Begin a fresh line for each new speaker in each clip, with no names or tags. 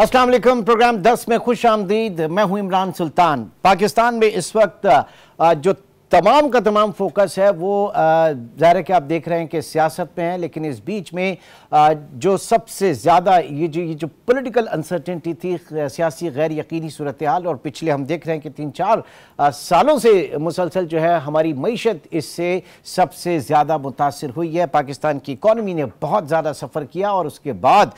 Aslam programme 10 में खुश आमदीद मैं हूं इमरान सुल्तान पाकिस्तान में इस वक्त जो तमाम का तमाम फोकस है वो ज़ाहिर है कि आप देख रहे हैं कि सियासत में है लेकिन इस बीच में जो सबसे ज़्यादा ये जो ये जो पॉलिटिकल अनसर्टेंटी थी सियासी गैर यकीनी सूरत हाल और पिछले हम देख रहे हैं कि तीन चार सालों से मुसलसल जो है हमारी मीशत इससे सबसे ज़्यादा मुतासर हुई है पाकिस्तान की इकानमी ने बहुत ज़्यादा सफ़र किया और उसके बाद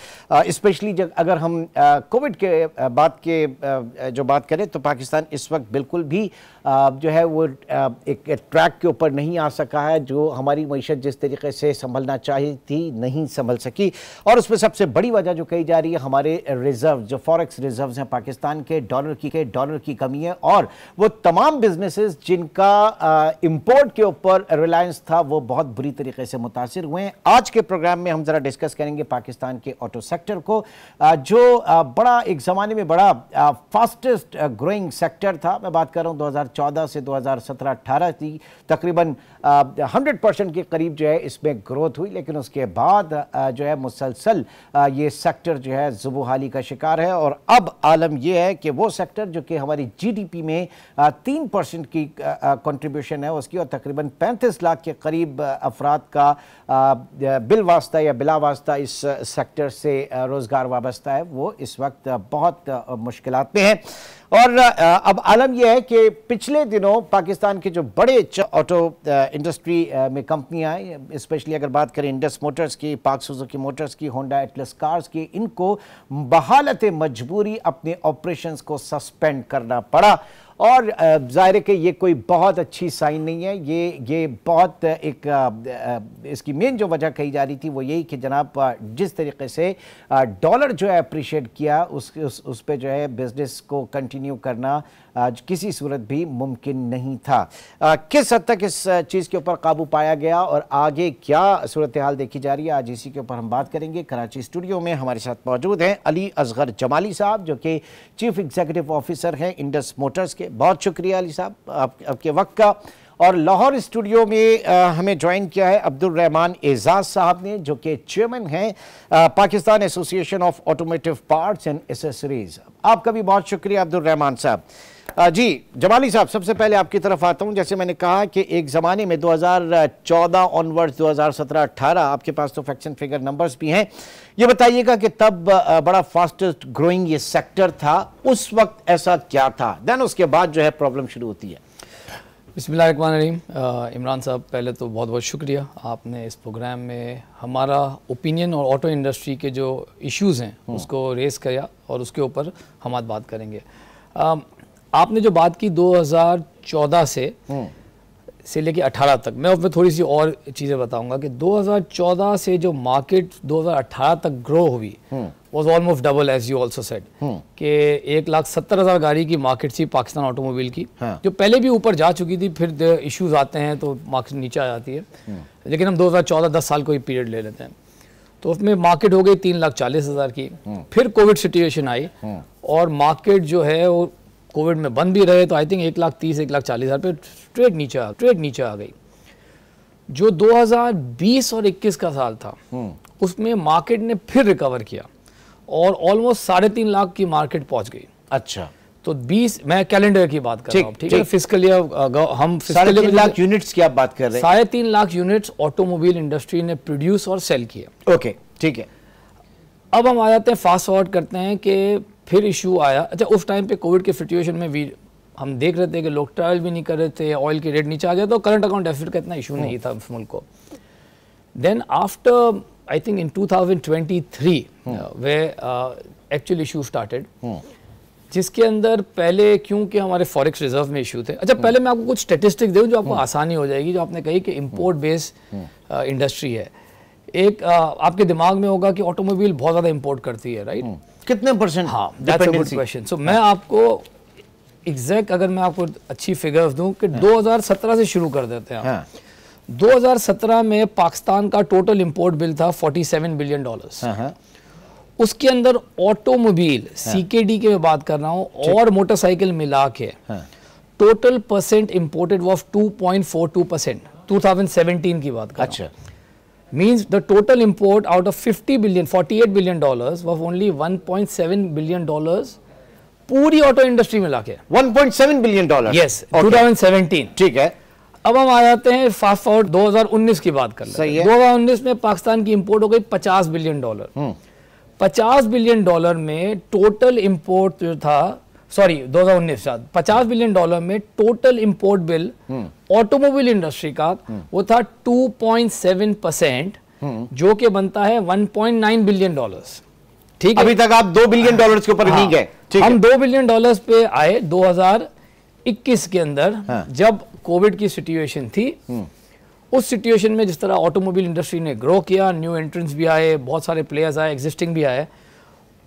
इस्पेशली जब अगर हम कोविड के बाद के जो बात करें तो पाकिस्तान इस वक्त बिल्कुल भी जो है वो एक ट्रैक के ऊपर नहीं आ सका है जो हमारी मीशत जिस तरीके से संभलना चाहिए थी नहीं संभल सकी और उसमें सबसे बड़ी वजह जो कही जा रही है हमारे रिजर्व जो फॉरेक्स रिजर्व हैं पाकिस्तान के डॉलर की के डॉलर की कमी है और वो तमाम बिजनेसेस जिनका इम्पोर्ट के ऊपर रिलायंस था वो बहुत बुरी तरीके से मुतासर हुए हैं आज के प्रोग्राम में हम ज़रा डिस्कस करेंगे पाकिस्तान के ऑटो सेक्टर को जो बड़ा एक ज़माने में बड़ा फास्टेस्ट ग्रोइंग सेक्टर था मैं बात कर रहा हूँ दो से दो हज़ार 2018 थी तकरीबन 100 परसेंट के करीब जो है इसमें ग्रोथ हुई लेकिन उसके बाद जो है मुसलसल ये सेक्टर जो है जुबोहाली का शिकार है और अब आलम यह है कि वो सेक्टर जो कि हमारी जी में तीन परसेंट की कंट्रीब्यूशन है उसकी और तकरीबन पैंतीस लाख के करीब अफराद का बिल वास्ता या बिला वास्ता इस सेक्टर से रोज़गार वाबस्ता है वो इस वक्त बहुत मुश्किल में है और अब आलम यह है कि पिछले दिनों पाकिस्तान के जो बड़े ऑटो इंडस्ट्री में कंपनियां हैं स्पेशली अगर बात करें इंडस मोटर्स की पाक सुजुकी मोटर्स की होंडा एटलस कार्स की इनको बहालत मजबूरी अपने ऑपरेशंस को सस्पेंड करना पड़ा और ज़ाहिर है कि ये कोई बहुत अच्छी साइन नहीं है ये ये बहुत एक इसकी मेन जो वजह कही जा रही थी वो यही कि जनाब जिस तरीके से डॉलर जो है अप्रिशिएट किया उस उस, उस पर जो है बिज़नेस को कंटिन्यू करना आज किसी सूरत भी मुमकिन नहीं था आ, किस हद तक इस चीज़ के ऊपर काबू पाया गया और आगे क्या सूरत हाल देखी जा रही है आज इसी के ऊपर हम बात करेंगे कराची स्टूडियो में हमारे साथ मौजूद हैं अली असगर जमाली साहब जो कि चीफ एग्जीक्यूटिव ऑफिसर हैं इंडस मोटर्स के बहुत शुक्रिया अली साहब आपके वक्त का और लाहौर स्टूडियो में आ, हमें ज्वाइन किया है अब्दुलरहमान एजाज साहब ने जो कि चेयरमैन हैं Pakistan association of automotive parts and accessories आपका भी बहुत शुक्रिया अब्दुलरहमान साहब जी जमाली साहब सबसे पहले आपकी तरफ आता हूं जैसे मैंने कहा कि एक ज़माने में 2014 ऑनवर्ड्स 2017-18 आपके पास तो फैक्शन फिगर नंबर्स भी हैं ये बताइएगा कि तब बड़ा फास्टेस्ट ग्रोइंग ये सेक्टर था उस वक्त ऐसा क्या था
देन उसके बाद जो है प्रॉब्लम शुरू होती है बसमिल इमरान साहब पहले तो बहुत बहुत शुक्रिया आपने इस प्रोग्राम में हमारा ओपिनियन और ऑटो इंडस्ट्री के जो इश्यूज़ हैं हम्म। उसको रेस किया और उसके ऊपर हम आज बात करेंगे आपने जो बात की 2014 से हम्म। से लेके 18 तक मैं उसमें थोड़ी सी और चीज़ें बताऊंगा कि 2014 से जो मार्केट 2018 तक ग्रो हुई was almost double as you also set के एक लाख सत्तर हज़ार गाड़ी की मार्केट थी पाकिस्तान ऑटोमोबाइल की हाँ. जो पहले भी ऊपर जा चुकी थी फिर इश्यूज आते हैं तो मार्केट नीचे आ जाती है हम्म। लेकिन हम 2014 हजार साल को ही पीरियड ले लेते हैं तो उसमें मार्केट हो गई तीन लाख चालीस हज़ार की हम्म। फिर कोविड सिचुएशन आई और मार्केट जो है वो कोविड में बंद भी रहे तो आई थिंक एक लाख तीस एक लाख चालीस हज़ार पे ट्रेड नीचे आ ट्रेड नीचे आ गई जो 2020 और 21 का साल था हम्म। उसमें मार्केट ने फिर रिकवर किया और ऑलमोस्ट साढ़े तीन लाख की मार्केट पहुंच गई अच्छा तो 20 मैं कैलेंडर की बात कर रहा हूँ ठीक है हम साढ़े तीन लाख यूनिट्स की आप बात कर रहे हैं साढ़े तीन लाख यूनिट्स ऑटोमोबाइल इंडस्ट्री ने प्रोड्यूस और सेल किया ओके ठीक है अब हम आ जाते हैं फास्ट फॉरवर्ड करते हैं कि फिर इशू आया अच्छा उस टाइम पे कोविड के सिचुएशन में भी हम देख रहे थे कि लोग ट्रैवल भी नहीं कर रहे थे ऑयल की रेट नीचे आ गया तो करंट अकाउंट डेफिसिट का इतना इशू नहीं हम्म। था उस मुल्क को then after I think in 2023 वे एक्चुअल इशू स्टार्टेड जिसके अंदर पहले क्योंकि हमारे फॉरेक्स रिजर्व में इशू थे अच्छा हम्म। पहले मैं आपको कुछ स्टेटिस्टिक दूँ जो आपको हम्म। आसानी हो जाएगी जो आपने कही कि इम्पोर्ट बेस्ड इंडस्ट्री है एक आ, uh, आपके दिमाग में होगा कि ऑटोमोबाइल बहुत ज़्यादा इम्पोर्ट करती है राइट कितने परसेंट हाँ डिपेंडेंसी क्वेश्चन सो मैं आपको एग्जैक्ट अगर मैं आपको अच्छी फिगर्स दूं कि 2017 हाँ। से शुरू कर देते हैं हाँ। दो हाँ। 2017 में पाकिस्तान का टोटल इंपोर्ट बिल था 47 बिलियन डॉलर्स उसके अंदर ऑटोमोबाइल हाँ। सीकेडी की मैं बात कर रहा हूँ और मोटरसाइकिल मिला के हाँ। टोटल परसेंट इम्पोर्टेड वॉफ टू परसेंट 2017 की बात कर अच्छा means the total import out of 50 billion 48 billion dollars was only 1.7 billion dollars पूरी ऑटो इंडस्ट्री मिला के 1.7 बिलियन डॉलर यस 2017 ठीक है अब हम आ जाते हैं फास्ट फॉरवर्ड 2019 की बात कर सही है 2019 में पाकिस्तान की इंपोर्ट हो गई 50 बिलियन डॉलर 50 बिलियन डॉलर में टोटल इंपोर्ट जो था सॉरी 2019 साल 50 बिलियन डॉलर में total import bill automobile industry का हम्म। वो था 2.7 परसेंट हम्म। जो कि बनता है 1.9 बिलियन डॉलर्स ठीक अभी तक आप दो बिलियन डॉलर्स के ऊपर हाँ, नहीं गए हम दो बिलियन डॉलर्स पे आए 2021 के अंदर हाँ, जब कोविड की सिचुएशन थी हम्म। उस सिचुएशन में जिस तरह ऑटोमोबाइल इंडस्ट्री ने ग्रो किया न्यू एंट्रेंस भी आए बहुत सारे प्लेयर्स आए एग्जिस्टिंग भी आए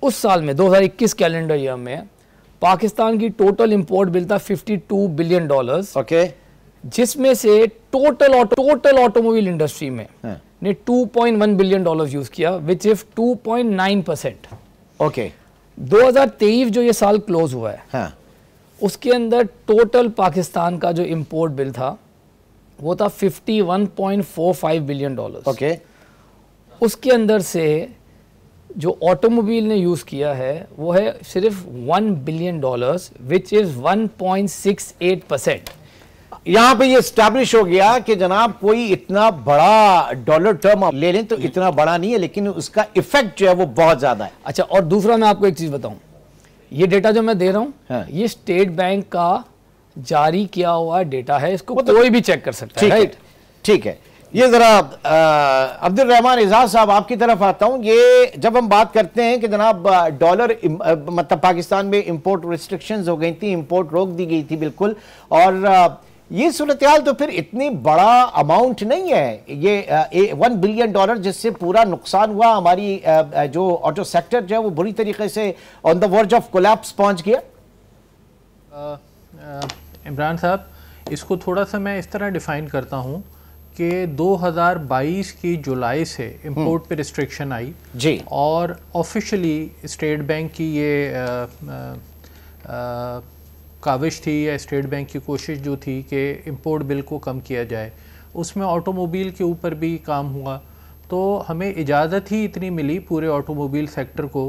उस साल में 2021 कैलेंडर ईयर में पाकिस्तान की टोटल इंपोर्ट बिल था 52 बिलियन डॉलर्स ओके जिसमें से टोटल टोटल ऑटोमोबाइल इंडस्ट्री में हाँ। ने 2.1 बिलियन डॉलर्स यूज किया विच इफ 2.9 परसेंट ओके 2023 जो ये साल क्लोज हुआ है हाँ. उसके अंदर टोटल पाकिस्तान का जो इंपोर्ट बिल था वो था 51.45 बिलियन डॉलर्स ओके उसके अंदर से जो ऑटोमोबाइल ने यूज़ किया है वो है सिर्फ one billion dollars which is eight percent यहाँ पे ये
स्टैब्लिश हो गया कि जनाब कोई इतना बड़ा डॉलर टर्म आप ले लें तो इतना बड़ा नहीं
है लेकिन उसका इफेक्ट जो है वो बहुत ज़्यादा है अच्छा और दूसरा मैं आपको एक चीज़ बताऊँ ये डेटा जो मैं दे रहा हूँ हाँ। ये स्टेट बैंक का जारी किया हुआ डेटा है इसको तो कोई भी चेक कर
सकता है ठीक है ये ज़रा अब्दुल रहमान एजाज साहब आपकी तरफ आता हूँ ये जब हम बात करते हैं कि जनाब डॉलर मतलब पाकिस्तान में इम्पोर्ट रिस्ट्रिक्शंस हो गई थी इम्पोर्ट रोक दी गई थी बिल्कुल और ये सूरत तो फिर इतनी बड़ा अमाउंट नहीं है ये वन बिलियन डॉलर जिससे पूरा नुकसान हुआ हमारी जो ऑटो सेक्टर जो है वो बुरी तरीके से on the verge of collapse पहुँच गया इमरान साहब इसको थोड़ा सा मैं
इस तरह डिफाइन करता हूँ कि 2022 की जुलाई से इंपोर्ट पे रिस्ट्रिक्शन आई जी और ऑफिशियली स्टेट बैंक की ये काविश थी या स्टेट बैंक की कोशिश जो थी कि इंपोर्ट बिल को कम किया जाए उसमें ऑटोमोबाइल के ऊपर भी काम हुआ तो हमें इजाज़त ही इतनी मिली पूरे ऑटोमोबाइल सेक्टर को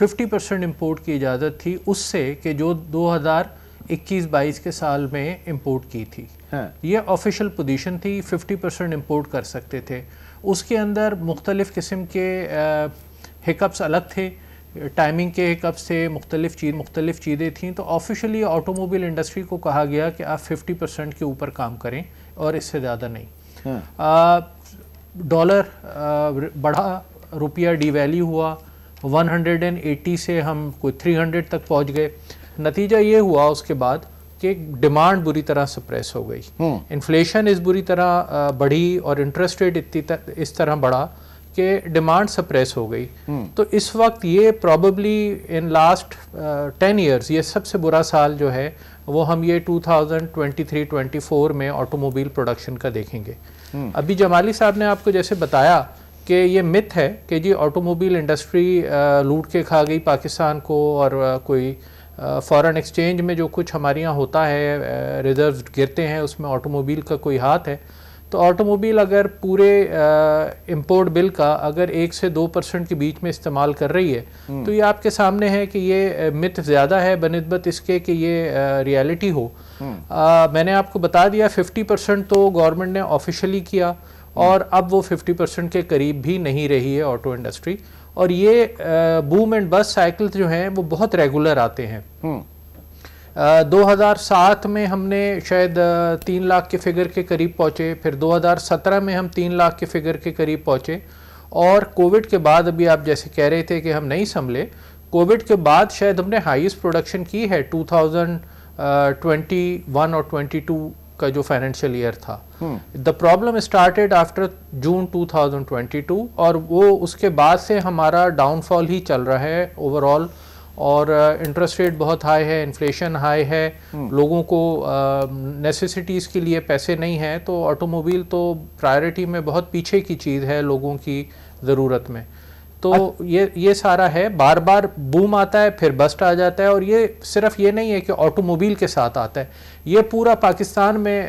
50 परसेंट इम्पोर्ट की इजाज़त थी उससे कि जो 2021-22 के साल में इम्पोर्ट की थी हाँ। ये ऑफिशियल पोजीशन थी 50 परसेंट इम्पोर्ट कर सकते थे उसके अंदर मुख्तलिफ़ किस्म के हिकअप्स अलग थे टाइमिंग के हिकअप्स थे मुख्तलिफ़ चीज़ मुख्तलिफ़ चीज़ें थी तो ऑफिशियली ऑटोमोबाइल इंडस्ट्री को कहा गया कि आप 50 परसेंट के ऊपर काम करें और इससे ज़्यादा नहीं डॉलर हाँ। बढ़ा रुपया डिवैल्यू हुआ 180 से हम कोई 300 तक पहुंच गए नतीजा ये हुआ उसके बाद कि डिमांड बुरी तरह सप्रेस हो गई इन्फ्लेशन हम्म। इस बुरी तरह बढ़ी और इंटरेस्ट रेट इतनी इस तरह बढ़ा कि डिमांड सप्रेस हो गई हम्म। तो इस वक्त ये probably in last ten years ये सबसे बुरा साल जो है वो हम ये 2023-24 में ऑटोमोबाइल प्रोडक्शन का देखेंगे हम्म। अभी जमाली साहब ने आपको जैसे बताया कि ये मिथ है कि जी ऑटोमोबाइल इंडस्ट्री लूट के खा गई पाकिस्तान को और कोई फ़ॉरेन एक्सचेंज में जो कुछ हमारे यहाँ होता है रिजर्व गिरते हैं उसमें ऑटोमोबाइल का कोई हाथ है तो ऑटोमोबाइल अगर पूरे इंपोर्ट बिल का अगर एक से दो परसेंट के बीच में इस्तेमाल कर रही है हम्म। तो ये आपके सामने है कि ये मिथ ज़्यादा है बनस्बत इसके कि ये रियलिटी हो आ, हम्म। मैंने आपको बता दिया फिफ्टी परसेंट तो गवर्नमेंट ने ऑफिशली किया और अब वो फिफ्टी परसेंट के करीब भी नहीं रही है ऑटो इंडस्ट्री और ये बूम एंड बस साइकिल जो हैं वो बहुत रेगुलर आते हैं Uh, हम्म। 2007 में हमने शायद तीन लाख के फिगर के करीब पहुंचे फिर 2017 में हम तीन लाख के फिगर के करीब पहुंचे और कोविड के बाद अभी आप जैसे कह रहे थे कि हम नहीं संभले कोविड के बाद शायद हमने हाईएस्ट प्रोडक्शन की है 2021 और 22 का जो फाइनेंशियल ईयर था the problem started after June 2022 और वो उसके बाद से हमारा डाउनफॉल ही चल रहा है ओवरऑल और इंटरेस्ट uh, रेट बहुत हाई है इन्फ्लेशन हाई है hmm. लोगों को नेसेसिटीज़ uh, के लिए पैसे नहीं हैं तो ऑटोमोबाइल तो प्रायोरिटी में बहुत पीछे की चीज़ है लोगों की ज़रूरत में तो ये ये सारा है बार बार बूम आता है फिर बस्ट आ जाता है और ये सिर्फ ये नहीं है कि ऑटोमोबाइल के साथ आता है ये पूरा पाकिस्तान में आ,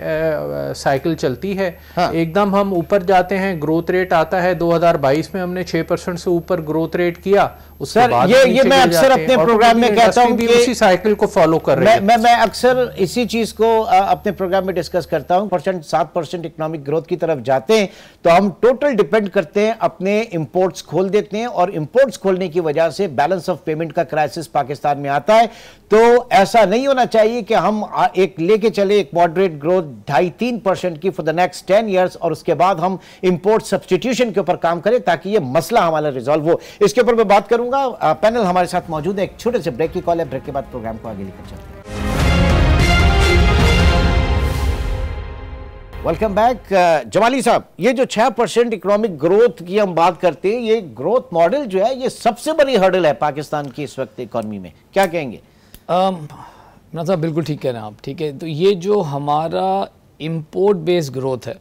साइकिल चलती है हाँ। एकदम हम ऊपर जाते हैं ग्रोथ रेट आता है 2022 में
हमने 6 परसेंट से ऊपर ग्रोथ रेट किया उसके सर, बाद ये ये मैं अक्सर अपने प्रोग्राम में कहता हूँ
साइकिल को फॉलो कर रहे हैं
मैं मैं अक्सर इसी चीज को अपने प्रोग्राम में डिस्कस करता हूँ परसेंट सात परसेंट इकोनॉमिक ग्रोथ की तरफ जाते हैं तो हम टोटल डिपेंड करते हैं अपने इम्पोर्ट्स खोल देते हैं और इंपोर्ट्स खोलने की वजह से बैलेंस ऑफ पेमेंट का क्राइसिस पाकिस्तान में आता है तो ऐसा नहीं होना चाहिए कि हम एक लेके चले एक मॉडरेट ग्रोथ ढाई तीन परसेंट की for the next ten years और उसके बाद हम इंपोर्ट सब्सटीट्यूशन के ऊपर काम करें ताकि ये मसला हमारा रिजॉल्व हो इसके ऊपर मैं बात करूंगा पैनल हमारे साथ मौजूद है एक छोटे से ब्रेक की कॉल है ब्रेक के बाद प्रोग्राम को आगे लेकर चलते हैं वेलकम बैक uh, जमाली साहब ये जो छह परसेंट इकोनॉमिक ग्रोथ की हम बात करते हैं ये ग्रोथ मॉडल जो है ये सबसे बड़ी हर्डल है पाकिस्तान की इस वक्त इकोनॉमी में क्या कहेंगे
ना साहब बिल्कुल ठीक कह रहे हैं आप ठीक है तो ये जो हमारा इम्पोर्ट बेस्ड ग्रोथ है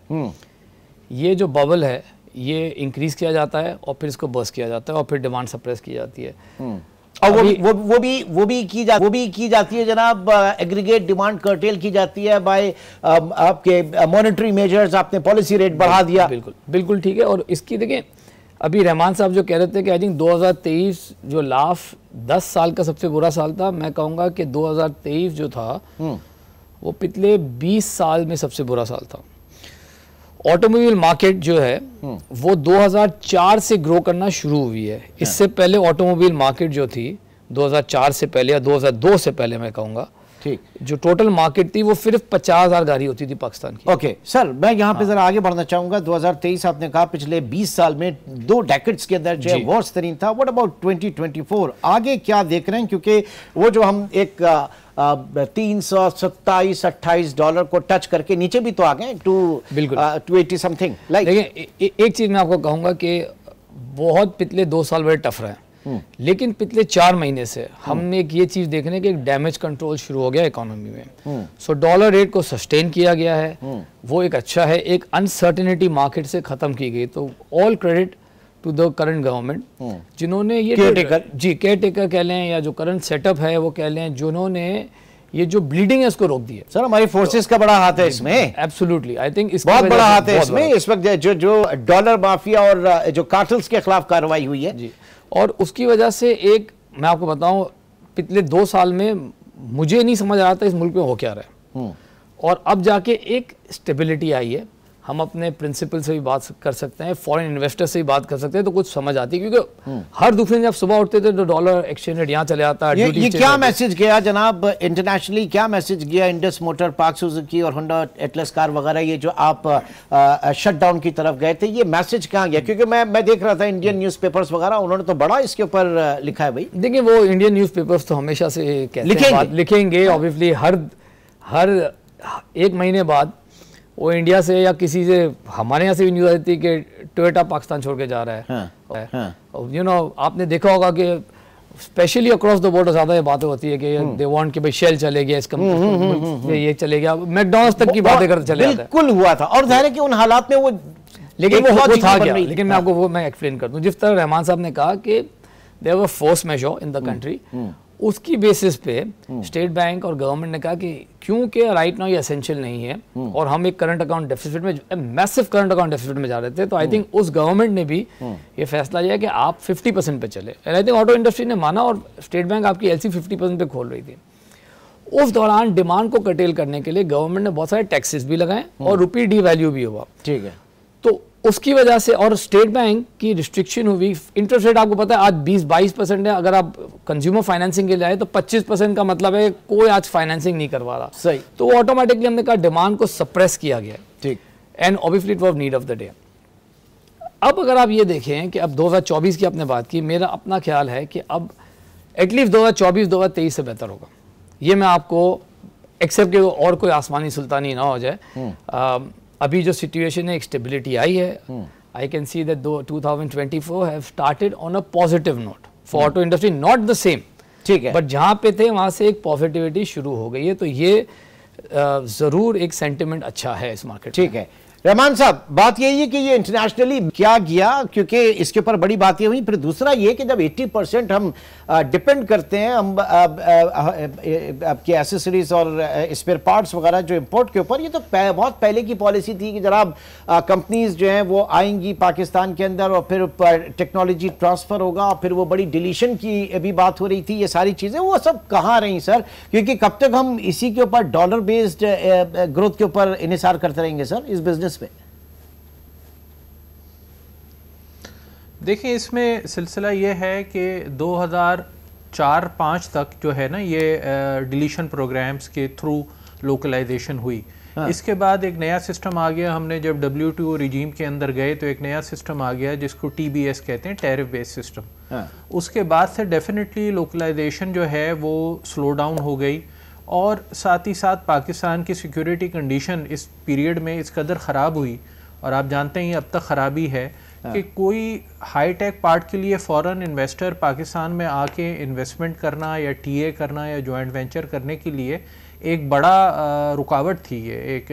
ये जो बबल है ये इंक्रीज़ किया जाता है और फिर इसको बर्स किया जाता है और फिर डिमांड सप्रेस की जाती है हम्म। और वो वो, वो भी वो भी की
जा वो भी की जाती है जनाब एग्रीगेट डिमांड कर्टेल की जाती है बाय आपके
मॉनेटरी मेजर्स आपने पॉलिसी रेट बढ़ा दिया बिल्कुल बिल्कुल ठीक है और इसकी देखें अभी रहमान साहब जो कह रहे थे कि आई थिंक 2023 जो लाफ 10 साल का सबसे बुरा साल था मैं कहूँगा कि 2023 जो था हम्म। वो पिछले बीस साल में सबसे बुरा साल था ऑटोमोबाइल मार्केट जो है हम्म। वो 2004 से ग्रो करना शुरू हुई है हाँ। इससे पहले ऑटोमोबाइल मार्केट जो थी 2004 से पहले या 2002 से पहले मैं कहूंगा ठीक जो टोटल मार्केट थी वो सिर्फ 50,000 गाड़ी होती थी पाकिस्तान
की ओके सर मैं यहाँ पे हाँ। जरा आगे बढ़ना चाहूंगा 2023 आपने कहा पिछले 20 साल में दो डेकेट्स के अंदर जो वर्ष तरीन था वट अबाउट ट्वेंटी आगे क्या देख रहे हैं क्योंकि वो जो हम एक तीन सौ सत्ताईस अट्ठाईस डॉलर को टच करके नीचे भी तो आ
गए टू बिल्कुल टू एटी समथिंग लाइक देखिए एक चीज़ मैं आपको कहूंगा कि बहुत पिछले दो साल बड़े टफ रहे हैं हम्म। लेकिन पिछले चार महीने से हम्म। हमने एक ये चीज देखने के डैमेज कंट्रोल शुरू हो गया इकोनॉमी में सो डॉलर रेट को सस्टेन किया गया है हम्म। वो एक अच्छा है एक अनसर्टेनिटी मार्केट से खत्म की गई तो all credit to the current government जिन्होंने ये केयर टेकर जी केयर टेकर कह लें या जो करंट सेटअप है वो कह लें जिन्होंने ये जो ब्लीडिंग है इसको रोक दी है सर हमारी फोर्सेस का बड़ा हाथ है इसमें एब्सोल्युटली आई थिंक बहुत बड़ा हाथ है इसमें
इस वक्त जो जो डॉलर माफिया और जो कार्टल्स के
खिलाफ कार्रवाई हुई है जी और उसकी वजह से एक मैं आपको बताऊं पिछले दो साल में मुझे नहीं समझ आ रहा था इस मुल्क में हो क्या रहा है हम्म। और अब जाके एक स्टेबिलिटी आई है हम अपने प्रिंसिपल से भी बात कर सकते हैं फॉरेन इन्वेस्टर से भी बात कर सकते हैं तो कुछ समझ आती है क्योंकि हम्म। हर दूसरे जब सुबह उठते थे तो डॉलर एक्सचेंज रेट यहाँ चले आता है ये, ये क्या मैसेज
गया जनाब इंटरनेशनली क्या मैसेज गया इंडस मोटर पार्क सुजुकी और होंडा एटलस कार वगैरह ये जो आप डाउन की तरफ गए थे ये मैसेज कहाँ गया क्योंकि मैं मैं देख रहा था इंडियन
न्यूज वगैरह उन्होंने तो बड़ा इसके ऊपर लिखा है भाई देखिए वो इंडियन न्यूज तो हमेशा से लिखेंगे लिखेंगे ऑब्वियसली हर हर एक महीने बाद वो इंडिया से या किसी से हमारे यहाँ से भी न्यूज़ आती थी कि टोयोटा पाकिस्तान छोड़ के जा रहा है यू हाँ, नो हाँ. you know, आपने देखा होगा कि स्पेशली अक्रॉस द बॉर्डर ज्यादा ये बातें होती है कि दे हम्म। वांट कि भाई शेल चले गया इस कंपनी हम्म, हम्म, मतलब ये ये चले गया मैकडॉनल्ड्स तक की बातें करते चले जाते बिल्कुल हुआ था और जाहिर है कि उन हालात में वो लेकिन वो वो था गया लेकिन मैं हाँ। आपको वो मैं एक्सप्लेन कर दूं जिस तरह रहमान साहब ने कहा कि there were force majeure in the country उसकी बेसिस पे स्टेट हम्म। बैंक और गवर्नमेंट ने कहा कि क्योंकि राइट नाउ ये असेंशियल नहीं है हम्म। और हम एक करंट अकाउंट डेफिसिट में मैसिव करंट अकाउंट डेफिसिट में जा रहे थे तो आई थिंक हम्म। उस गवर्नमेंट ने भी ये फैसला लिया कि आप 50 परसेंट पे चले and I think auto industry ने माना और स्टेट बैंक आपकी एलसी सी परसेंट पे खोल रही थी उस दौरान डिमांड को कटेल करने के लिए गवर्नमेंट ने बहुत सारे टैक्सेस भी लगाए और रुपी डी वैल्यू भी हुआ ठीक है तो उसकी वजह से और स्टेट बैंक की रिस्ट्रिक्शन हुई इंटरेस्ट रेट आपको पता है आज 20-22 परसेंट है अगर आप कंज्यूमर फाइनेंसिंग के लिए तो 25 परसेंट का मतलब है कोई आज फाइनेंसिंग नहीं करवा रहा सही तो ऑटोमेटिकली हमने कहा डिमांड को सप्रेस किया गया ठीक and obviously it was need of the day अब अगर आप ये देखें कि अब 2024 की आपने बात की मेरा अपना ख्याल है कि अब एटलीस्ट 2024 2023 से बेहतर होगा ये मैं आपको एक्सेप्ट और कोई आसमानी सुल्तानी ना हो जाए हम्म। अभी जो सिचुएशन है एक स्टेबिलिटी आई है I can see that two thousand twenty four have started on a positive note for auto industry not the same ठीक है बट जहाँ पे थे वहाँ से एक पॉजिटिविटी शुरू हो गई है तो ये ज़रूर एक सेंटिमेंट अच्छा है इस
मार्केट ठीक है रहमान साहब बात यही है कि ये इंटरनेशनली क्या गया क्योंकि इसके ऊपर बड़ी बातें हुई फिर दूसरा ये कि जब 80 परसेंट हम डिपेंड करते हैं हम आपके एसेसरीज और स्पेयर पार्ट्स वगैरह जो इम्पोर्ट के ऊपर ये तो पह, बहुत पहले की पॉलिसी थी कि जनाब कंपनीज जो हैं वो आएंगी पाकिस्तान के अंदर और फिर टेक्नोलॉजी ट्रांसफ़र होगा और फिर वो बड़ी डिलीशन की भी बात हो रही थी ये सारी चीज़ें वो सब कहाँ रही सर क्योंकि कब तक हम इसी के ऊपर डॉलर बेस्ड ग्रोथ के ऊपर इसार करते रहेंगे सर इस बिजनेस इसमें देखिए
इसमें सिलसिला ये है कि 2004-5 तक जो है ना ये डिलीशन प्रोग्राम्स के थ्रू लोकलाइजेशन हुई हाँ। इसके बाद एक नया सिस्टम आ गया हमने जब डब्ल्यू टी रिजीम के अंदर गए तो एक नया सिस्टम आ गया जिसको टी बी एस कहते हैं टैरिफ बेस्ड सिस्टम हाँ। उसके बाद से डेफिनेटली लोकलाइजेशन जो है वो स्लो डाउन हो गई और साथ ही साथ पाकिस्तान की सिक्योरिटी कंडीशन इस पीरियड में इस कदर ख़राब हुई और आप जानते हैं अब तक ख़राबी है हाँ। कि कोई हाई टेक पार्ट के लिए फ़ॉरन इन्वेस्टर पाकिस्तान में आके इन्वेस्टमेंट करना या टीए करना या जॉइंट वेंचर करने के लिए एक बड़ा रुकावट थी ये एक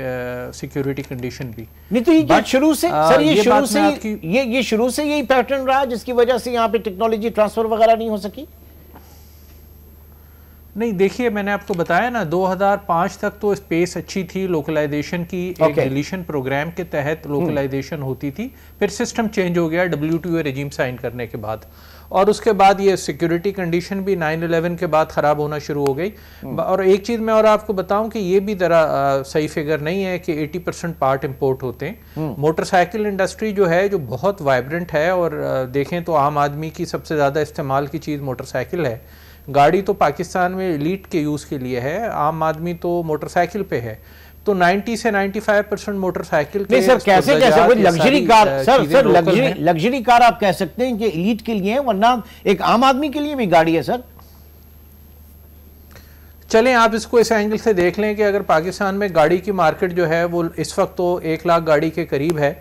सिक्योरिटी कंडीशन भी
नहीं तो ये शुरू से सर ये, ये शुरू से ये ये शुरू से यही पैटर्न रहा जिसकी वजह से यहाँ पे टेक्नोलॉजी ट्रांसफर वगैरह नहीं हो सकी नहीं
देखिए मैंने आपको बताया ना 2005 तक तो स्पेस अच्छी थी लोकलाइजेशन की okay. एक डिलीशन प्रोग्राम के तहत लोकलाइजेशन hmm. होती थी फिर सिस्टम चेंज हो गया डब्ल्यू रेजीम साइन करने के बाद और उसके बाद ये सिक्योरिटी कंडीशन भी 9/11 के बाद ख़राब होना शुरू हो गई hmm. और एक चीज़ मैं और आपको बताऊं कि ये भी ज़रा सही फिगर नहीं है कि 80 परसेंट पार्ट इम्पोर्ट होते हैं मोटरसाइकिल hmm. इंडस्ट्री जो है जो बहुत वाइब्रेंट है और देखें तो आम आदमी की सबसे ज़्यादा इस्तेमाल की चीज़ मोटरसाइकिल है गाड़ी तो पाकिस्तान में लीट के यूज़ के लिए है आम आदमी तो मोटरसाइकिल पे है तो 90 से 95 परसेंट मोटरसाइकिल नहीं सर तो कैसे कैसे कोई luxury car sir sir luxury
luxury car आप कह सकते हैं कि इलीट के लिए है वरना एक आम आदमी के लिए भी गाड़ी है सर
चलें आप इसको इस एंगल से देख लें कि अगर पाकिस्तान में गाड़ी की मार्केट जो है वो इस वक्त तो एक लाख गाड़ी के करीब है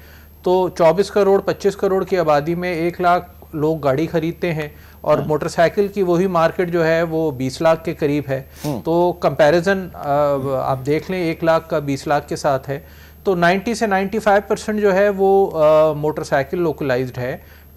तो 24 करोड़ 25 करोड़ की आबादी में एक लाख लोग गाड़ी खरीदते हैं और हाँ। मोटरसाइकिल की वही मार्केट जो है वो 20 लाख के करीब है हम्म। तो कंपैरिजन आप देख लें एक लाख का 20 लाख के साथ है तो 90 से 95 परसेंट जो है वो मोटरसाइकिल लोकलाइज्ड है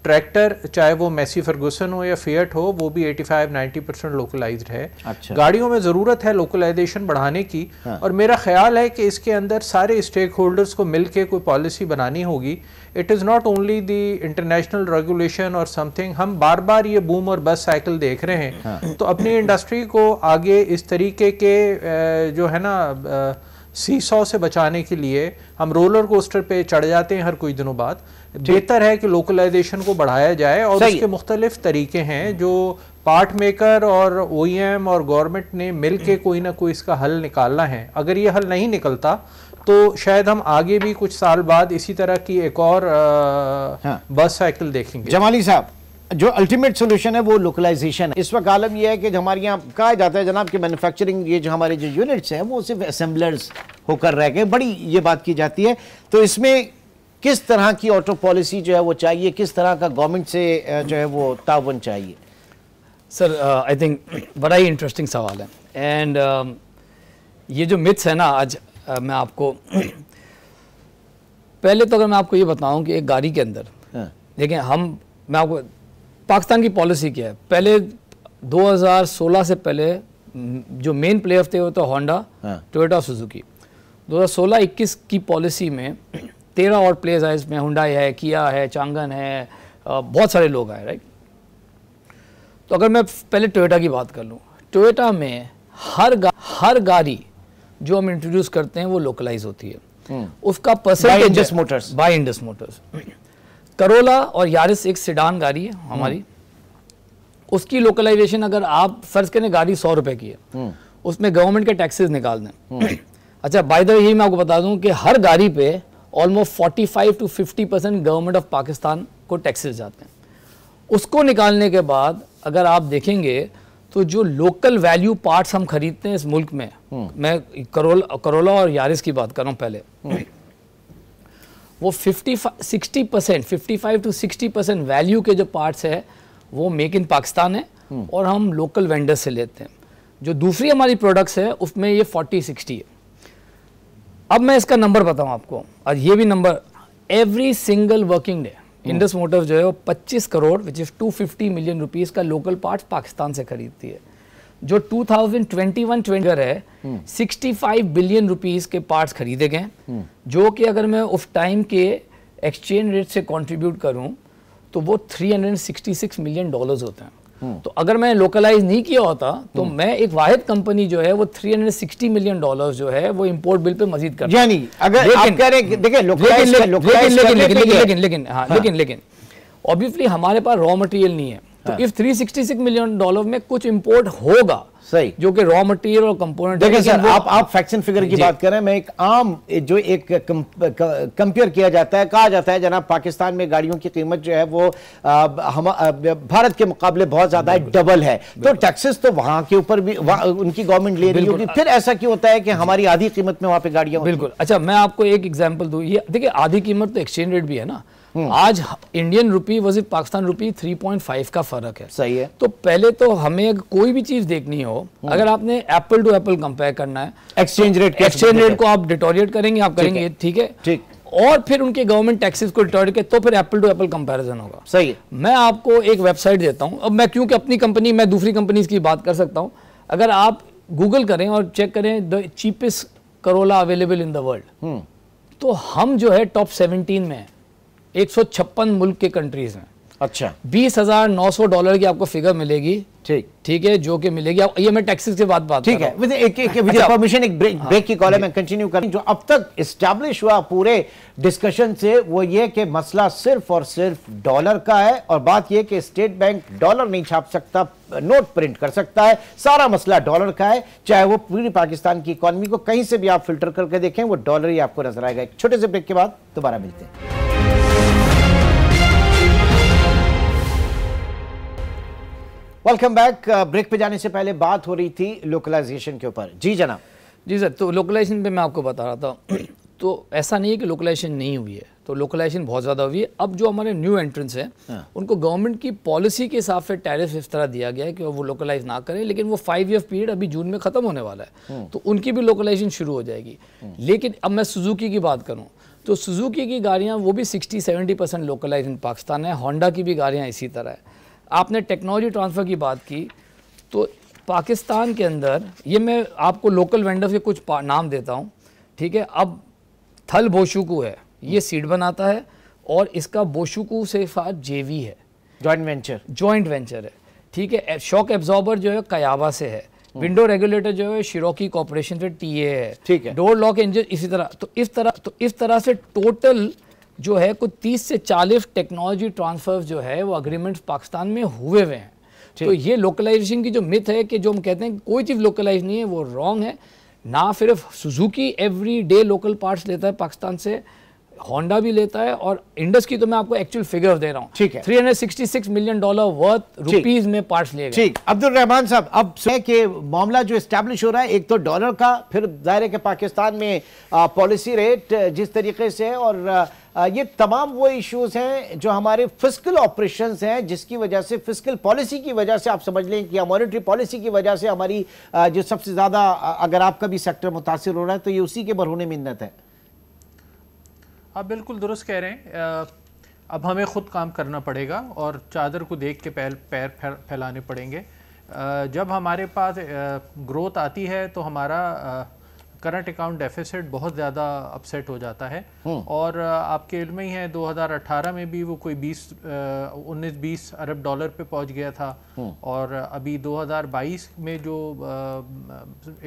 ट्रैक्टर चाहे वो मैसी फर्गूसन हो या फेयट हो वो भी 85-90 परसेंट लोकलाइज है अच्छा। गाड़ियों में ज़रूरत है लोकलाइजेशन बढ़ाने की हाँ। और मेरा ख्याल है कि इसके अंदर सारे स्टेक होल्डर्स को मिलकर कोई पॉलिसी बनानी होगी it is not only the international regulation और समथिंग हम बार बार ये बूम और बस साइकिल देख रहे हैं हाँ। तो अपनी इंडस्ट्री को आगे इस तरीके के जो है ना सी सौ से बचाने के लिए हम रोलर कोस्टर पे चढ़ जाते हैं हर कुछ दिनों बाद बेहतर है कि लोकलाइजेशन को बढ़ाया जाए और उसके मुख्तलिफ तरीके हैं जो पार्ट मेकर और ओ e और गवर्नमेंट ने मिल के हम्म। कोई ना कोई इसका हल निकालना है अगर ये हल नहीं निकलता तो शायद हम
आगे भी कुछ साल बाद इसी तरह की एक और आ, हाँ। बस साइकिल देखेंगे जमाली साहब जो अल्टीमेट सोल्यूशन है वो लोकलाइजेशन है इस वक्त आलम यह है कि हमारे यहाँ कहा जाता है जनाब कि मैन्युफैक्चरिंग ये जो हमारे जो यूनिट्स हैं वो सिर्फ असम्बलर्स होकर रह गए बड़ी ये बात की जाती है तो इसमें किस तरह की ऑटो पॉलिसी जो है वो चाहिए किस तरह का गवर्नमेंट से
जो है वो तावन चाहिए सर आई थिंक बड़ा ही इंटरेस्टिंग सवाल है एंड uh, ये जो मिथ्स है ना आज uh, मैं आपको पहले तो अगर मैं आपको ये बताऊं कि एक गाड़ी के अंदर हाँ। देखें हम मैं आपको पाकिस्तान की पॉलिसी क्या है पहले 2016 से पहले हम्म, जो मेन प्लेयर थे वो तो होंडा टोयोटा सुजुकी 2016-21 की पॉलिसी में तेरह और प्लेयर्स आए इसमें हुडाई है किया है चांगन है बहुत सारे लोग आए राइट तो अगर मैं पहले टोयोटा की बात कर लूँ टोयोटा में हर गा, हर गाड़ी जो हम इंट्रोड्यूस करते हैं वो लोकलाइज होती है हम्म। उसका percentage motors by Indus motors Corolla और यारिस एक सिडान गाड़ी है हमारी उसकी लोकलाइजेशन अगर आप फर्ज करें गाड़ी सौ रुपए की है हम्म। उसमें गवर्नमेंट के टैक्सेस निकाल दें हम्म। अच्छा बाय द ही मैं आपको बता दूं कि हर गाड़ी पे almost 45 to 50 percent government of Pakistan को टैक्सेस जाते हैं उसको निकालने के बाद अगर आप देखेंगे तो जो लोकल वैल्यू पार्ट्स हम खरीदते हैं इस मुल्क में हम्म। मैं करोला करोला और यारिस की बात कर रहा हूँ पहले वो 50 60 percent fifty to 60 percent value के जो पार्ट्स है वो मेक इन पाकिस्तान है और हम लोकल वेंडर से लेते हैं जो दूसरी हमारी प्रोडक्ट्स है उसमें ये 40 60 है अब मैं इसका नंबर बताऊँ आपको और ये भी number every single working day Indus motors जो है वो 25 crore which is 250 million rupees का लोकल पार्ट पाकिस्तान से खरीदती है जो 2021-22 है 65 बिलियन रुपीस के पार्ट्स खरीदे गए जो कि अगर मैं उस टाइम के एक्सचेंज रेट से कंट्रीब्यूट करूं तो वो 366 मिलियन डॉलर्स होते हैं तो अगर मैं लोकलाइज नहीं किया होता तो मैं एक वाहिद कंपनी जो है वो 360 मिलियन डॉलर्स जो है वो इंपोर्ट बिल पे मजीद कर यानी अगर लेकिन, लेकिन हाँ, लेकिन लेकिन लेकिन लेकिन ऑब्वियसली हमारे पास रॉ मटेरियल नहीं है तो इफ 366 मिलियन डॉलर में कुछ इंपोर्ट होगा सही जो कि रॉ मटेरियल और कंपोनेंट देखिए सर आप आप फैक्शन फिगर की बात करें मैं एक आम जो एक
कंपेयर किया जाता है कहा जाता है जनाब पाकिस्तान में गाड़ियों की कीमत जो है वो हम भारत के मुकाबले बहुत ज्यादा है डबल है तो टैक्सेस तो वहां के ऊपर भी उनकी
गवर्नमेंट ले रही होगी फिर ऐसा क्यों होता है कि हमारी आधी कीमत में वहां पे गाड़ियां बिल्कुल अच्छा मैं आपको एक एग्जाम्पल दू ये देखिए आधी कीमत तो एक्सचेंज रेट भी है ना हम्म। आज इंडियन रुपी वजी पाकिस्तान रुपी 3.5 का फर्क है सही है तो पहले तो हमें कोई भी चीज देखनी हो हम्म। अगर आपने एप्पल टू एप्पल कंपेयर करना है एक्सचेंज रेट एक्सचेंज रेट को आप डिटोरिएट करेंगे आप करेंगे ठीक है ठीक और फिर उनके गवर्नमेंट टैक्सेस को रिटॉर्ड के तो फिर एप्पल टू एप्पल कंपैरिजन होगा सही है मैं आपको एक वेबसाइट देता हूं अब मैं क्योंकि अपनी कंपनी मैं दूसरी कंपनीज की बात कर सकता हूं अगर आप गूगल करें और चेक करें the cheapest Corolla available in the world तो हम जो है टॉप सेवनटीन में है एक मुल्क के कंट्रीज हैं अच्छा बीस हजार नौ सौ डॉलर की आपको फिगर मिलेगी ठीक ठीक है जो कि मिलेगी आप ये मैं टैक्सेस के बाद बात ठीक है विद एक एक अच्छा, परमिशन एक ब्रेक हाँ, ब्रेक की कॉलम में कंटिन्यू करें जो अब तक इस्टेब्लिश हुआ
पूरे डिस्कशन से वो ये कि मसला सिर्फ और सिर्फ डॉलर का है और बात ये कि स्टेट बैंक डॉलर नहीं छाप सकता नोट प्रिंट कर सकता है सारा मसला डॉलर का है चाहे वो पूरी पाकिस्तान की इकोनॉमी को कहीं से भी आप फिल्टर करके देखें वो डॉलर ही आपको नजर आएगा छोटे से ब्रेक के बाद दोबारा मिलते हैं वेलकम बैक ब्रेक पे जाने से पहले बात हो रही थी
लोकलाइजेशन के ऊपर जी जनाब जी सर तो लोकलाइजेशन पे मैं आपको बता रहा था तो ऐसा नहीं है कि लोकलाइजेशन नहीं हुई है तो लोकलाइजेशन बहुत ज़्यादा हुई है अब जो हमारे न्यू एंट्रेंस हैं हाँ। उनको गवर्नमेंट की पॉलिसी के हिसाब से टैरिफ इस तरह दिया गया है कि वो लोकलाइज ना करें लेकिन वो फाइव ईयर पीरियड अभी जून में ख़त्म होने वाला है हम्म। तो उनकी भी लोकलाइजेशन शुरू हो जाएगी हम्म। लेकिन अब मैं सुजुकी की बात करूँ तो सुजुकी की गाड़ियाँ वो भी sixty seventy percent localize in Pakistan है होंडा की भी गाड़ियाँ इसी तरह है आपने टेक्नोलॉजी ट्रांसफ़र की बात की तो पाकिस्तान के अंदर ये मैं आपको लोकल वेंडर्स के कुछ नाम देता हूँ ठीक है अब थल बोशुकू है ये सीड बनाता है और इसका बोशुकू से साथ जे है जॉइंट वेंचर जॉइंट वेंचर है ठीक है शॉक एब्जॉर्बर जो है कयाबा से है विंडो hmm. रेगुलेटर जो है शिरोकी कॉपोरेशन से टीए है ठीक है डोर लॉक इंजन इसी तरह तो इस तरह तो इस तरह से टोटल जो है कुछ तीस से चालीस टेक्नोलॉजी ट्रांसफर जो है वो अग्रीमेंट्स पाकिस्तान में हुए हुए हैं तो ये लोकलाइजेशन की जो मिथ है कि जो हम कहते हैं कोई चीज़ लोकलाइज नहीं है वो रॉन्ग है ना सिर्फ Suzuki every day local parts लेता है पाकिस्तान से होंडा भी लेता है और इंडस की तो मैं आपको एक्चुअल फिगर दे रहा हूँ ठीक है 366 मिलियन डॉलर वर्थ रुपीज में पार्ट्स लिए ठीक अब्दुल रहमान साहब अब सुने कि मामला जो
स्टैब्लिश हो रहा है एक तो डॉलर का फिर दायरे के पाकिस्तान में पॉलिसी रेट जिस तरीके से और आ, ये तमाम वो इश्यूज हैं जो हमारे फिजिकल ऑपरेशन हैं जिसकी वजह से फिजिकल पॉलिसी की वजह से आप समझ लें कि या मॉनिटरी पॉलिसी की वजह से हमारी जो सबसे ज़्यादा अगर आपका भी सेक्टर मुतासर हो रहा है तो ये उसी के होने मिन्नत है
आप बिल्कुल दुरुस्त कह रहे हैं अब हमें ख़ुद काम करना पड़ेगा और चादर को देख के पैर पैर फैलाने पड़ेंगे जब हमारे पास ग्रोथ आती है तो हमारा करंट अकाउंट डेफिसिट बहुत ज़्यादा अपसेट हो जाता है हम्म। और आपके इल्म ही है 2018 में भी वो कोई 20 उन्नीस बीस अरब डॉलर पे पहुंच गया था हम्म। और अभी 2022 में जो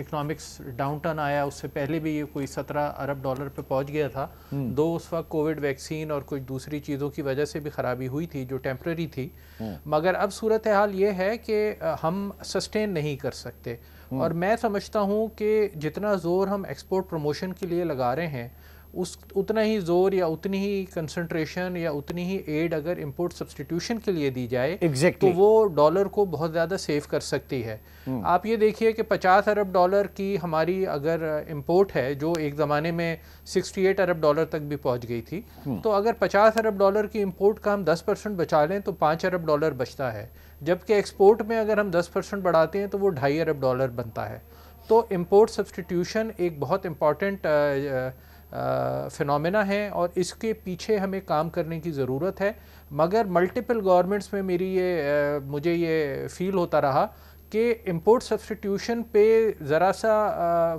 इकोनॉमिक्स डाउनटर्न आया उससे पहले भी ये कोई 17 अरब डॉलर पे पहुंच गया था हम्म। दो उस वक्त कोविड वैक्सीन और कुछ दूसरी चीज़ों की वजह से भी ख़राबी हुई थी जो टेम्प्रेरी थी मगर अब सूरत हाल ये है कि हम सस्टेन नहीं कर सकते हम्म। और मैं समझता हूँ कि जितना ज़ोर हम एक्सपोर्ट प्रमोशन के लिए लगा रहे हैं उस उतना ही जोर या उतनी ही कंसंट्रेशन या उतनी ही एड अगर इम्पोर्ट सब्सटीट्यूशन के लिए दी जाए exactly. तो वो डॉलर को बहुत ज़्यादा सेव कर सकती है hmm. आप ये देखिए कि 50 अरब डॉलर की हमारी अगर इम्पोर्ट है जो एक ज़माने में 68 अरब डॉलर तक भी पहुंच गई थी hmm. तो अगर 50 अरब डॉलर की इम्पोर्ट का हम 10 परसेंट बचा लें तो पांच अरब डॉलर बचता है जबकि एक्सपोर्ट में अगर हम 10 परसेंट बढ़ाते हैं तो वो ढाई अरब डॉलर बनता है तो इम्पोर्ट सब्सटीट्यूशन एक बहुत इम्पॉर्टेंट फिनमिना है और इसके पीछे हमें काम करने की ज़रूरत है मगर मल्टीपल गवर्नमेंट्स में मेरी ये आ, मुझे ये फील होता रहा कि इम्पोर्ट सब्सटीट्यूशन पे ज़रा सा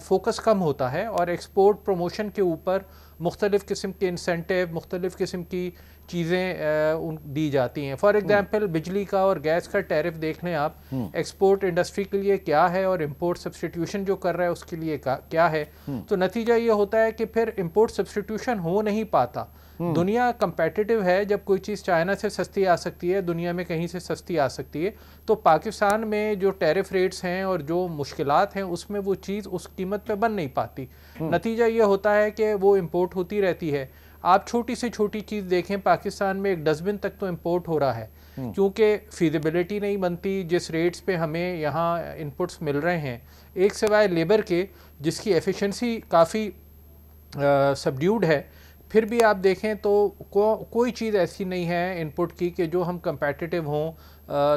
फोकस कम होता है और एक्सपोर्ट प्रमोशन के ऊपर मुख्तलिफ़ किस्म के इंसेंटिव मुख्तलिफ़ किस्म की चीज़ें उन दी जाती हैं फॉर एग्ज़ाम्पल हम्म। बिजली का और गैस का टैरिफ देख लें आप एक्सपोर्ट हम्म। इंडस्ट्री के लिए क्या है और इम्पोर्ट सब्सटीट्यूशन जो कर रहा है उसके लिए क्या है हम्म। तो नतीजा ये होता है कि फिर इम्पोर्ट सब्सटीट्यूशन हो नहीं पाता हम्म। दुनिया कंपेटिटिव है जब कोई चीज़ चाइना से सस्ती आ सकती है दुनिया में कहीं से सस्ती आ सकती है तो पाकिस्तान में जो टैरिफ रेट्स हैं और जो मुश्किल हैं उसमें वो चीज़ उस कीमत पर बन नहीं पाती हम्म। नतीजा ये होता है कि वो इम्पोर्ट होती रहती है आप छोटी से छोटी चीज़ देखें पाकिस्तान में एक डस्टबिन तक तो इम्पोर्ट हो रहा है हम्म। क्योंकि फिजिबिलिटी नहीं बनती जिस रेट्स पे हमें यहाँ इनपुट्स मिल रहे हैं एक सिवाय लेबर के जिसकी एफिशिएंसी काफ़ी सबड्यूड है फिर भी आप देखें तो को, कोई चीज़ ऐसी नहीं है इनपुट की कि जो हम कंपेटिटिव हों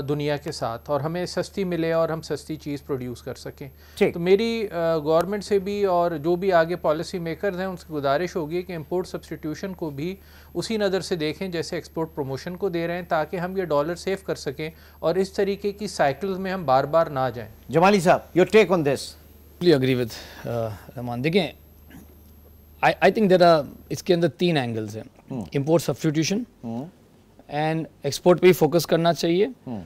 दुनिया के साथ और हमें सस्ती मिले और हम सस्ती चीज़ प्रोड्यूस कर सकें तो मेरी गवर्नमेंट से भी और जो भी आगे पॉलिसी मेकर्स हैं उनसे गुजारिश होगी कि इंपोर्ट सब्सटीट्यूशन को भी उसी नज़र से देखें जैसे एक्सपोर्ट प्रमोशन को दे रहे हैं ताकि हम ये डॉलर सेव कर सकें और इस तरीके की साइकिल में हम बार बार ना जाएँ
जमाली साहब your take on this agree with Rahman देखें आई आई थिंक देर इसके अंदर तीन एंगल्स हैं इम्पोर्ट सब्सटीट्यूशन एंड एक्सपोर्ट पे ही फोकस करना चाहिए hmm.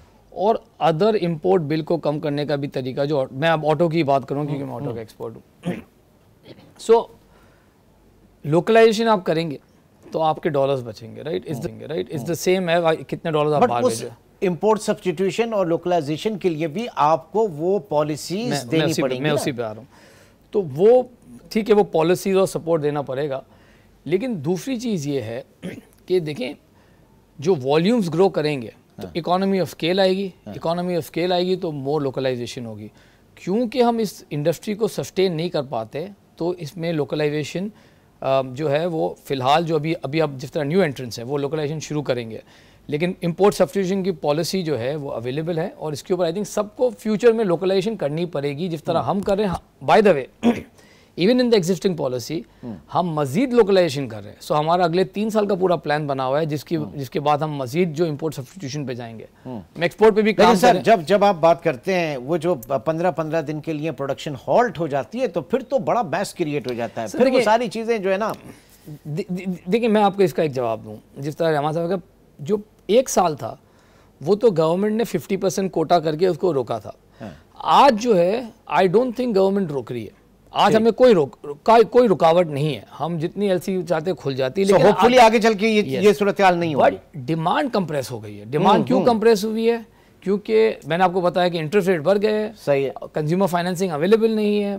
और अदर इम्पोर्ट बिल को कम करने का भी तरीका जो मैं अब ऑटो की बात करूँ क्योंकि hmm. मैं ऑटो का एक्सपोर्ट हूँ सो लोकलाइजेशन आप करेंगे तो आपके डॉलर्स बचेंगे right is right is the same है कितने डॉलर्स आप बाहर
इम्पोर्ट सब्सटीट्यूशन और लोकलाइजेशन के लिए भी आपको वो पॉलिसीज देनी मैं उसी पे
आ रहा हूँ तो वो ठीक है वो पॉलिसीज़ और सपोर्ट देना पड़ेगा लेकिन दूसरी चीज़ ये है कि देखें जो वॉल्यूम्स ग्रो करेंगे तो इकोनॉमी ऑफ स्केल आएगी इकोनॉमी ऑफ स्केल आएगी तो मोर लोकलाइजेशन होगी क्योंकि हम इस इंडस्ट्री को सस्टेन नहीं कर पाते तो इसमें लोकलाइजेशन जो है वो फ़िलहाल जो अभी अभी अब जिस तरह न्यू एंट्रेंस है वो लोकलाइजेशन शुरू करेंगे लेकिन इम्पोर्ट सब्सिट्यूशन की पॉलिसी जो है वो अवेलेबल है और इसके ऊपर आई थिंक सबको फ्यूचर में लोकलाइजेशन करनी पड़ेगी जिस तरह हाँ। हम कर रहे हैं by the way even in the existing policy हम मजीद लोकलाइजेशन कर रहे हैं सो so, हमारा अगले तीन साल का पूरा प्लान बना हुआ है जिसकी जिसके बाद हम मजीद जो इम्पोर्ट सब्सटीट्यूशन पे जाएंगे एक्सपोर्ट पे भी काम सर
जब जब आप बात करते हैं वो जो पंद्रह पंद्रह दिन के लिए प्रोडक्शन हॉल्ट हो जाती है तो फिर तो बड़ा बैस क्रिएट हो जाता है फिर वो सारी
चीज़ें जो है ना देखिए मैं आपको इसका एक जवाब दूँ जिस तरह हमारे साहब का जो एक साल था वो तो गवर्नमेंट ने फिफ्टी परसेंट कोटा करके उसको रोका था हाँ। आज जो है आई डोंट थिंक गवर्नमेंट रोक रही है आज हमें कोई रोक का, कोई रुकावट नहीं है हम जितनी एल चाहते खुल जाती है so लेकिन आगे चल के ये ये सूरत नहीं बट डिमांड कंप्रेस हो गई है डिमांड हम्म, क्यों कंप्रेस हम्म। हुई है क्योंकि मैंने आपको बताया कि इंटरेस्ट रेट बढ़ गए सही है कंज्यूमर फाइनेंसिंग अवेलेबल नहीं है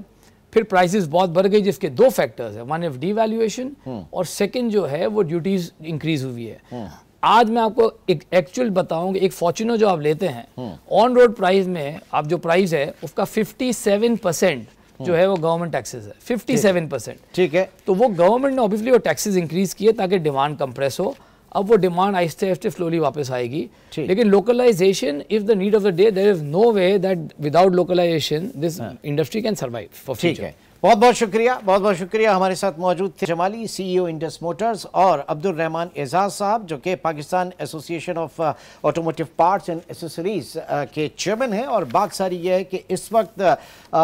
फिर प्राइसेस बहुत बढ़ गई जिसके दो फैक्टर्स है वन इफ डीवैल्यूएशन और सेकेंड जो है वो ड्यूटीज इंक्रीज हुई है हम्म। आज मैं आपको एक एक्चुअल बताऊं कि एक फॉर्चुनर जो आप लेते हैं ऑन रोड प्राइस में आप जो प्राइस है उसका 57 परसेंट जो हाँ। है वो गवर्नमेंट टैक्सेस है फिफ्टी सेवन परसेंट ठीक है तो वो गवर्नमेंट ने ऑब्वियसली वो टैक्सेस इंक्रीज किए ताकि डिमांड कंप्रेस हो अब वो डिमांड आहिस्ते आहिस्ते स्लोली वापस आएगी लेकिन localization if the need of the day there is no way that without localization this industry can survive ठीक है बहुत बहुत शुक्रिया बहुत बहुत शुक्रिया हमारे साथ मौजूद थे जमाली सीईओ इंडस
मोटर्स और अब्दुल रहमान एजाज साहब जो कि Pakistan association of automotive parts and accessories के चेयरमैन हैं और बात सारी यह है कि इस वक्त आ,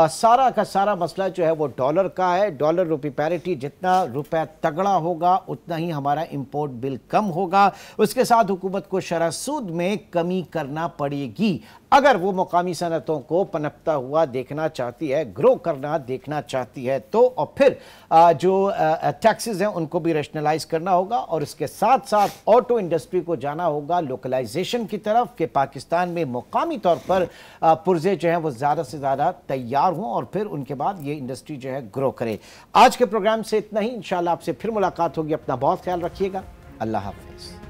uh, सारा का सारा मसला जो है वो डॉलर का है डॉलर रुपी पैरिटी जितना रुपया तगड़ा होगा उतना ही हमारा इम्पोर्ट बिल कम होगा उसके साथ हुकूमत को शरासूद में कमी करना पड़ेगी अगर वो मुकामी सनतों को पनपता हुआ देखना चाहती है ग्रो करना देखना चाहती है तो और फिर जो टैक्सेस हैं उनको भी रेशनलाइज करना होगा और इसके साथ साथ ऑटो इंडस्ट्री को जाना होगा लोकलाइजेशन की तरफ कि पाकिस्तान में मकामी तौर पर पुर्जे जो हैं वो ज़्यादा से ज़्यादा तैयार हों और फिर उनके बाद ये इंडस्ट्री जो है ग्रो करे आज के प्रोग्राम से इतना ही इन आपसे फिर मुलाकात होगी अपना बहुत ख्याल रखिएगा अल्लाह हाफिज़